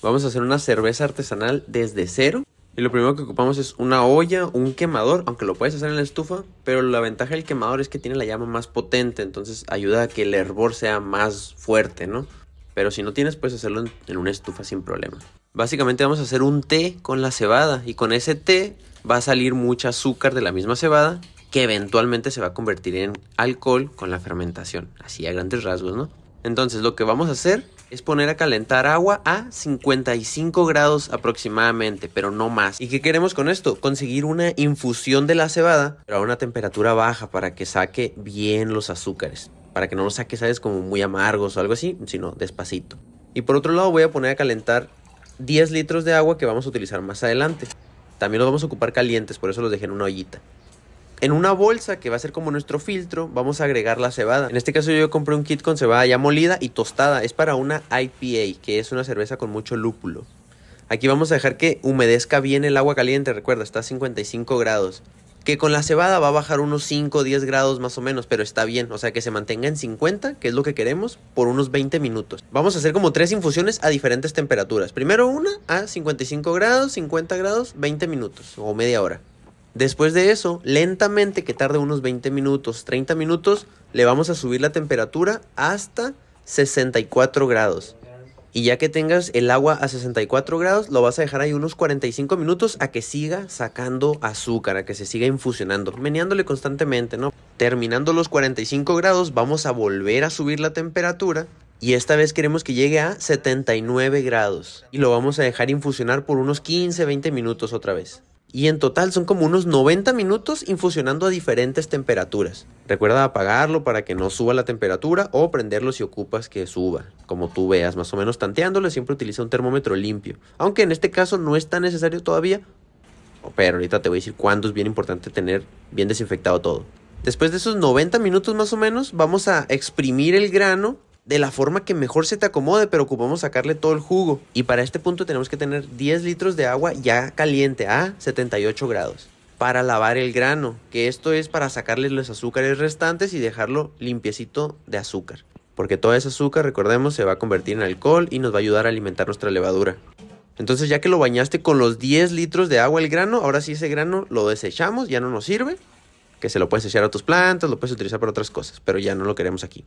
Vamos a hacer una cerveza artesanal desde cero. Y lo primero que ocupamos es una olla, un quemador, aunque lo puedes hacer en la estufa, pero la ventaja del quemador es que tiene la llama más potente, entonces ayuda a que el hervor sea más fuerte, ¿no? Pero si no tienes, puedes hacerlo en, una estufa sin problema. Básicamente vamos a hacer un té con la cebada y con ese té va a salir mucha azúcar de la misma cebada que eventualmente se va a convertir en alcohol con la fermentación, así a grandes rasgos, ¿no? Entonces lo que vamos a hacer es poner a calentar agua a 55 grados aproximadamente, pero no más. ¿Y qué queremos con esto? Conseguir una infusión de la cebada, pero a una temperatura baja para que saque bien los azúcares. Para que no los saque, sabes, como muy amargos o algo así, sino despacito. Y por otro lado voy a poner a calentar 10 litros de agua que vamos a utilizar más adelante. También los vamos a ocupar calientes, por eso los dejé en una ollita. En una bolsa que va a ser como nuestro filtro, vamos a agregar la cebada. En este caso yo compré un kit con cebada ya molida y tostada. Es para una IPA, que es una cerveza con mucho lúpulo. Aquí vamos a dejar que humedezca bien el agua caliente, recuerda, está a 55 grados. Que con la cebada va a bajar unos 5 o 10 grados más o menos, pero está bien. O sea, que se mantenga en 50, que es lo que queremos, por unos 20 minutos. Vamos a hacer como tres infusiones a diferentes temperaturas. Primero una a 55 grados, 50 grados, 20 minutos o media hora. Después de eso, lentamente, que tarde unos 20 minutos, 30 minutos, le vamos a subir la temperatura hasta 64 grados. Y ya que tengas el agua a 64 grados, lo vas a dejar ahí unos 45 minutos a que siga sacando azúcar, a que se siga infusionando, meneándole constantemente, ¿no? Terminando los 45 grados, vamos a volver a subir la temperatura y esta vez queremos que llegue a 79 grados y lo vamos a dejar infusionar por unos 15, 20 minutos otra vez. Y en total son como unos 90 minutos infusionando a diferentes temperaturas. Recuerda apagarlo para que no suba la temperatura o prenderlo si ocupas que suba, como tú veas, más o menos tanteándolo, siempre utiliza un termómetro limpio. Aunque en este caso no es tan necesario todavía, pero ahorita te voy a decir cuándo es bien importante tener bien desinfectado todo. Después de esos 90 minutos más o menos, vamos a exprimir el grano de la forma que mejor se te acomode, pero ocupamos sacarle todo el jugo. Y para este punto tenemos que tener 10 litros de agua ya caliente a 78 grados para lavar el grano, que esto es para sacarle los azúcares restantes y dejarlo limpiecito de azúcar. Porque todo ese azúcar, recordemos, se va a convertir en alcohol y nos va a ayudar a alimentar nuestra levadura. Entonces ya que lo bañaste con los 10 litros de agua el grano, ahora sí ese grano lo desechamos, ya no nos sirve. Que se lo puedes echar a tus plantas, lo puedes utilizar para otras cosas, pero ya no lo queremos aquí.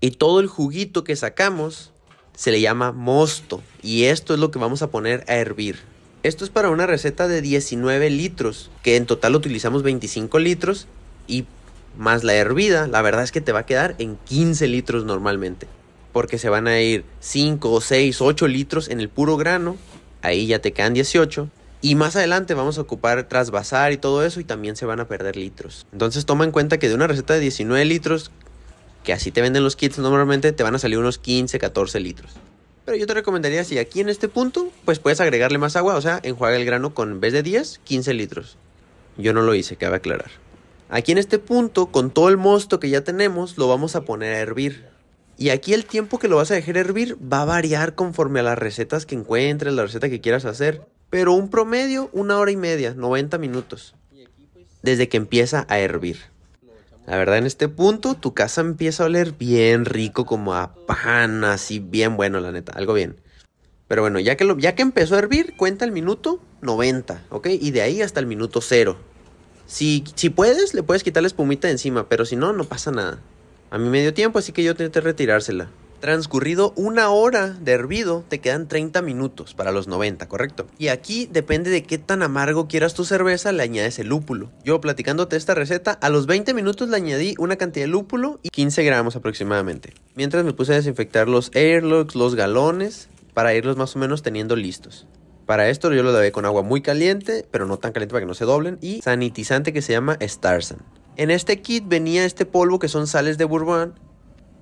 Y todo el juguito que sacamos se le llama mosto. Y esto es lo que vamos a poner a hervir. Esto es para una receta de 19 litros, que en total utilizamos 25 litros y más la hervida, la verdad es que te va a quedar en 15 litros normalmente, porque se van a ir 5, 6, 8 litros en el puro grano, ahí ya te quedan 18, y más adelante vamos a ocupar trasvasar y todo eso y también se van a perder litros. Entonces toma en cuenta que de una receta de 19 litros, que así te venden los kits normalmente, te van a salir unos 15, 14 litros. Pero yo te recomendaría si aquí en este punto, pues puedes agregarle más agua, o sea, enjuaga el grano con, en vez de 10, 15 litros. Yo no lo hice, cabe aclarar. Aquí en este punto, con todo el mosto que ya tenemos, lo vamos a poner a hervir. Y aquí el tiempo que lo vas a dejar hervir va a variar conforme a las recetas que encuentres, la receta que quieras hacer. Pero un promedio, una hora y media, 90 minutos. Desde que empieza a hervir. La verdad, en este punto tu casa empieza a oler bien rico, como a pan, así bien bueno, la neta, algo bien. Pero bueno, ya que, lo, ya que empezó a hervir, cuenta el minuto 90, ¿ok? Y de ahí hasta el minuto 0. Si, si puedes, le puedes quitar la espumita de encima, pero si no, no pasa nada. A mí me dio tiempo, así que yo que retirársela. Transcurrido una hora de hervido, te quedan 30 minutos para los 90, ¿correcto? Y aquí depende de qué tan amargo quieras tu cerveza, le añades el lúpulo. Yo platicándote esta receta, a los 20 minutos le añadí una cantidad de lúpulo y 15 gramos aproximadamente. Mientras me puse a desinfectar los airlocks, los galones, para irlos más o menos teniendo listos. Para esto yo lo lavé con agua muy caliente, pero no tan caliente para que no se doblen, y sanitizante que se llama Starsan. En este kit venía este polvo que son sales de Bourbon,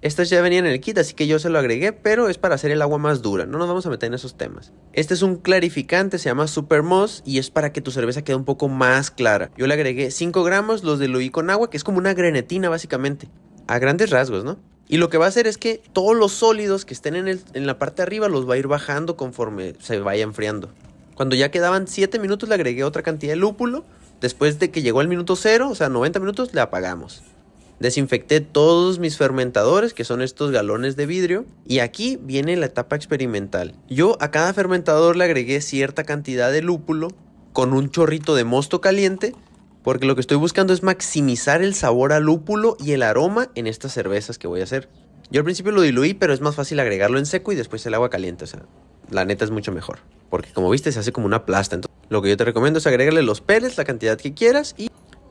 estas ya venían en el kit, así que yo se lo agregué, pero es para hacer el agua más dura, no nos vamos a meter en esos temas. Este es un clarificante, se llama Super Moss y es para que tu cerveza quede un poco más clara. Yo le agregué 5 gramos, los diluí con agua, que es como una grenetina básicamente, a grandes rasgos, ¿no? Y lo que va a hacer es que todos los sólidos que estén en, en la parte de arriba los va a ir bajando conforme se vaya enfriando. Cuando ya quedaban 7 minutos le agregué otra cantidad de lúpulo. Después de que llegó al minuto 0, o sea, 90 minutos, le apagamos. Desinfecté todos mis fermentadores, que son estos galones de vidrio, y aquí viene la etapa experimental. Yo a cada fermentador le agregué cierta cantidad de lúpulo con un chorrito de mosto caliente, porque lo que estoy buscando es maximizar el sabor al lúpulo y el aroma en estas cervezas que voy a hacer. Yo al principio lo diluí, pero es más fácil agregarlo en seco y después el agua caliente, o sea, la neta es mucho mejor, porque como viste se hace como una plasta, entonces lo que yo te recomiendo es agregarle los peles, la cantidad que quieras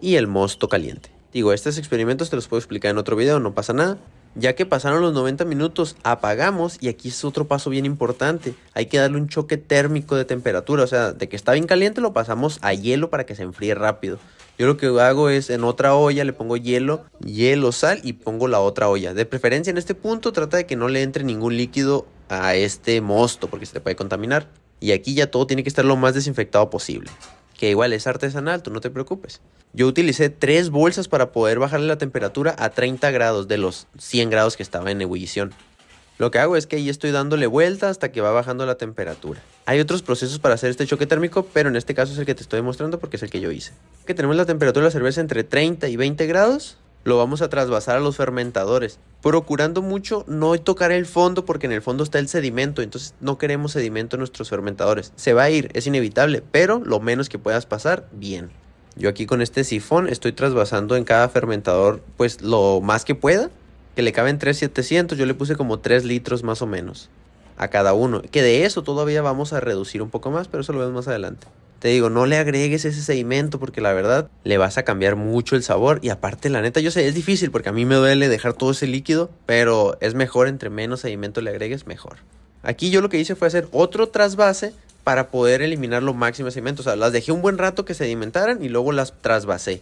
y el mosto caliente. Digo, estos experimentos te los puedo explicar en otro video, no pasa nada. Ya que pasaron los 90 minutos, apagamos y aquí es otro paso bien importante. Hay que darle un choque térmico de temperatura, o sea, de que está bien caliente lo pasamos a hielo para que se enfríe rápido. Yo lo que hago es en otra olla le pongo hielo, hielo, sal y pongo la otra olla. De preferencia en este punto trata de que no le entre ningún líquido a este mosto porque se te puede contaminar. Y aquí ya todo tiene que estar lo más desinfectado posible que igual es artesanal, tú no te preocupes. Yo utilicé tres bolsas para poder bajarle la temperatura a 30 grados de los 100 grados que estaba en ebullición. Lo que hago es que ahí estoy dándole vuelta hasta que va bajando la temperatura. Hay otros procesos para hacer este choque térmico, pero en este caso es el que te estoy mostrando porque es el que yo hice. Que tenemos la temperatura de la cerveza entre 30 y 20 grados lo vamos a trasvasar a los fermentadores, procurando mucho no tocar el fondo porque en el fondo está el sedimento, entonces no queremos sedimento en nuestros fermentadores. Se va a ir, es inevitable, pero lo menos que puedas pasar, bien. Yo aquí con este sifón estoy trasvasando en cada fermentador pues lo más que pueda, que le caben 3700, yo le puse como 3 litros más o menos a cada uno, que de eso todavía vamos a reducir un poco más, pero eso lo vemos más adelante te digo, no le agregues ese sedimento porque la verdad le vas a cambiar mucho el sabor. Y aparte, la neta, yo sé, es difícil porque a mí me duele dejar todo ese líquido, pero es mejor, entre menos sedimento le agregues, mejor. Aquí yo lo que hice fue hacer otro trasvase para poder eliminar lo máximo de sedimento. O sea, las dejé un buen rato que sedimentaran y luego las trasvasé.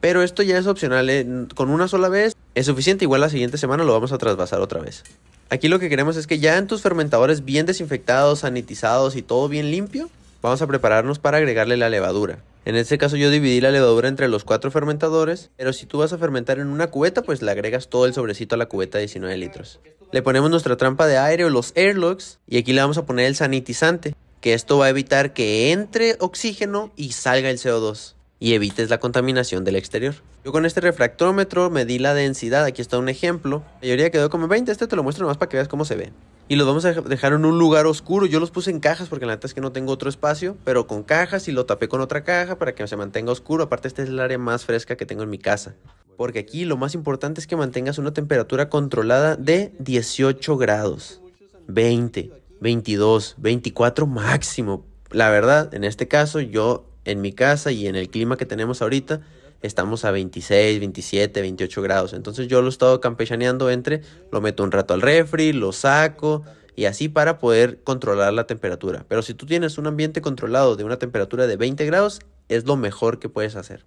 Pero esto ya es opcional, eh, con una sola vez es suficiente, igual la siguiente semana lo vamos a trasvasar otra vez. Aquí lo que queremos es que ya en tus fermentadores bien desinfectados, sanitizados y todo bien limpio, vamos a prepararnos para agregarle la levadura. En este caso yo dividí la levadura entre los cuatro fermentadores, pero si tú vas a fermentar en una cubeta, pues le agregas todo el sobrecito a la cubeta de 19 litros. Le ponemos nuestra trampa de aire o los airlocks y aquí le vamos a poner el sanitizante, que esto va a evitar que entre oxígeno y salga el CO2 y evites la contaminación del exterior. Yo con este refractómetro medí la densidad, aquí está un ejemplo. La mayoría quedó como 20, este te lo muestro nomás para que veas cómo se ve y los vamos a dejar en un lugar oscuro. Yo los puse en cajas porque la neta es que no tengo otro espacio, pero con cajas y lo tapé con otra caja para que se mantenga oscuro. Aparte, este es el área más fresca que tengo en mi casa. Porque aquí lo más importante es que mantengas una temperatura controlada de 18 grados, 20, 22, 24 máximo. La verdad, en este caso, yo en mi casa y en el clima que tenemos ahorita, estamos a 26, 27, 28 grados. Entonces yo lo he estado campechaneando entre, lo meto un rato al refri, lo saco y así para poder controlar la temperatura. Pero si tú tienes un ambiente controlado de una temperatura de 20 grados, es lo mejor que puedes hacer.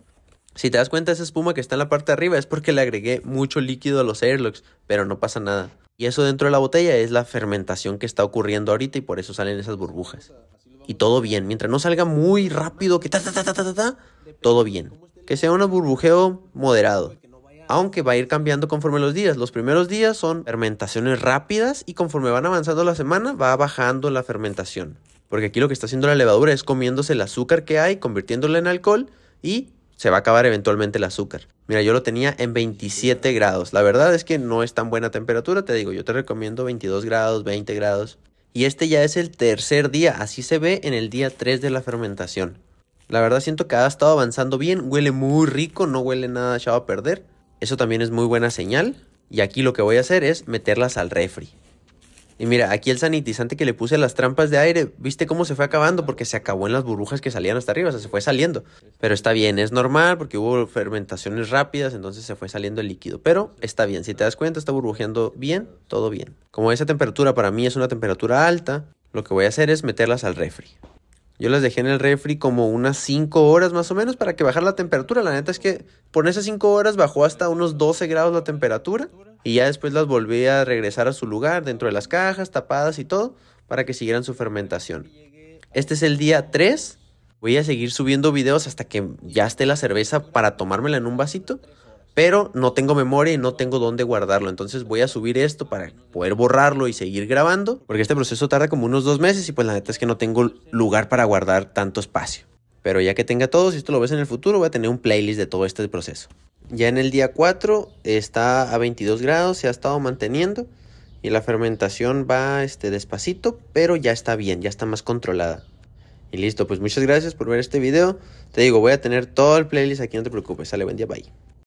Si te das cuenta, esa espuma que está en la parte de arriba es porque le agregué mucho líquido a los airlocks, pero no pasa nada. Y eso dentro de la botella es la fermentación que está ocurriendo ahorita y por eso salen esas burbujas. Y todo bien, mientras no salga muy rápido que ta ta ta ta ta, ta todo bien que sea un burbujeo moderado, aunque va a ir cambiando conforme los días. Los primeros días son fermentaciones rápidas y conforme van avanzando la semana va bajando la fermentación. Porque aquí lo que está haciendo la levadura es comiéndose el azúcar que hay, convirtiéndola en alcohol y se va a acabar eventualmente el azúcar. Mira, yo lo tenía en 27 grados. La verdad es que no es tan buena temperatura, te digo, yo te recomiendo 22 grados, 20 grados. Y este ya es el tercer día, así se ve en el día 3 de la fermentación. La verdad siento que ha estado avanzando bien, huele muy rico, no huele nada echado a perder. Eso también es muy buena señal. Y aquí lo que voy a hacer es meterlas al refri. Y mira, aquí el sanitizante que le puse a las trampas de aire, ¿viste cómo se fue acabando? Porque se acabó en las burbujas que salían hasta arriba, o sea, se fue saliendo. Pero está bien, es normal porque hubo fermentaciones rápidas, entonces se fue saliendo el líquido. Pero está bien, si te das cuenta, está burbujeando bien, todo bien. Como esa temperatura para mí es una temperatura alta, lo que voy a hacer es meterlas al refri. Yo las dejé en el refri como unas 5 horas más o menos para que bajara la temperatura. La neta es que por esas 5 horas bajó hasta unos 12 grados la temperatura. Y ya después las volví a regresar a su lugar, dentro de las cajas, tapadas y todo, para que siguieran su fermentación. Este es el día 3. Voy a seguir subiendo videos hasta que ya esté la cerveza para tomármela en un vasito pero no tengo memoria y no tengo dónde guardarlo. Entonces voy a subir esto para poder borrarlo y seguir grabando, porque este proceso tarda como unos dos meses y pues la neta es que no tengo lugar para guardar tanto espacio. Pero ya que tenga todo, si esto lo ves en el futuro, voy a tener un playlist de todo este proceso. Ya en el día 4 está a 22 grados, se ha estado manteniendo y la fermentación va este, despacito, pero ya está bien, ya está más controlada. Y listo, pues muchas gracias por ver este video. Te digo, voy a tener todo el playlist aquí, no te preocupes. Sale, buen día, bye.